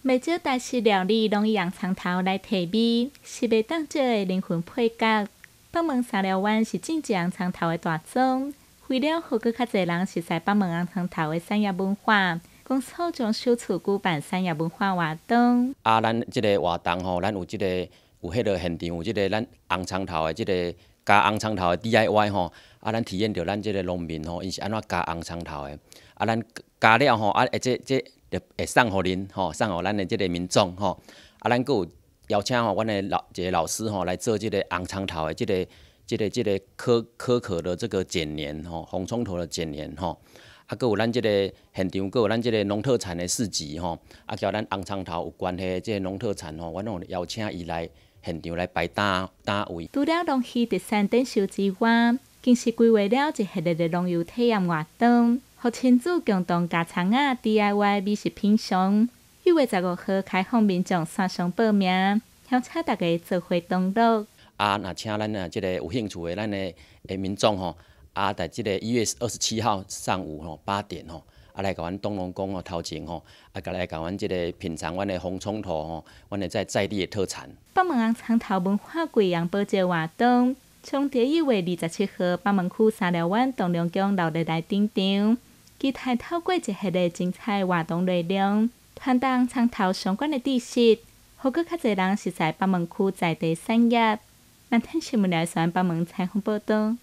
每少台式料理拢用红葱头来提味，是袂当做灵魂配角。北门三料湾是正宗红葱头的大宗，为了让较侪人熟悉北门红葱头的产业文化，公司将首次举办商业文化活动。啊，咱即个活动吼，咱有即个有迄个现场，有即个咱红葱头的即个加红葱头的 D I Y 吼，啊，咱体验着咱即个农民吼，伊是安怎加红葱头的，啊，咱加了吼，啊，或者即。来，诶，送互恁，吼，送互咱的即个民众，吼，啊，咱佫有邀请吼，阮的老，一个老师，吼，来做即个红葱头的即个，即个，即个科，科可的这个剪年，吼，红葱头的剪年，吼，啊，佫有咱即个现场，佫有咱即个农特产的市集，吼，啊，交咱红葱头有关系，即个农特产，吼，阮拢邀请伊来现场来摆摊，摊位。更是规划了一系列的农游体验活动，和亲子共同家常啊，DIY 美食品尝。一月十五号开放民众线上报名，邀请大家做活同到。啊，那请咱啊，这个有兴趣的咱的诶民众吼，啊，在这个一月二十七号上午吼八点吼，啊来到咱东龙宫哦头前吼，啊来甲完这个品尝，我们的红葱头吼，我们的在在地的特产。北门红葱头文化贵阳杯节活动。从第一月二十七号八门库三寮湾、东梁江老地台登场，期待透过一系列精彩活动内容，盘点参透相关的知识，何过较侪人是在八门库在地产业？南天新闻连选八门采访报道。